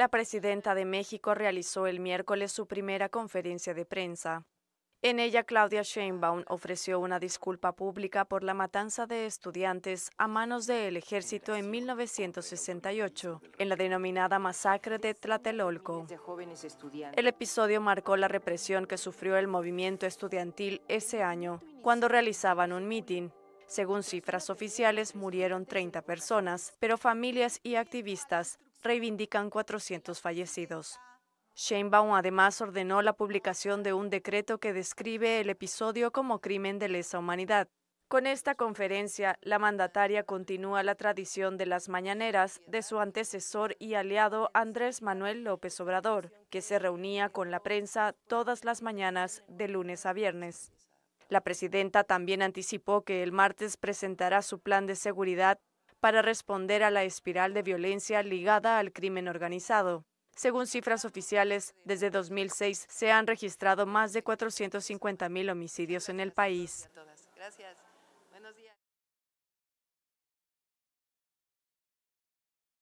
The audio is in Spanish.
La presidenta de México realizó el miércoles su primera conferencia de prensa. En ella, Claudia Sheinbaum ofreció una disculpa pública por la matanza de estudiantes a manos del ejército en 1968, en la denominada masacre de Tlatelolco. El episodio marcó la represión que sufrió el movimiento estudiantil ese año, cuando realizaban un mitin. Según cifras oficiales, murieron 30 personas, pero familias y activistas reivindican 400 fallecidos. Sheinbaum además ordenó la publicación de un decreto que describe el episodio como crimen de lesa humanidad. Con esta conferencia, la mandataria continúa la tradición de las mañaneras de su antecesor y aliado Andrés Manuel López Obrador, que se reunía con la prensa todas las mañanas de lunes a viernes. La presidenta también anticipó que el martes presentará su plan de seguridad para responder a la espiral de violencia ligada al crimen organizado. Según cifras oficiales, desde 2006 se han registrado más de 450.000 homicidios en el país.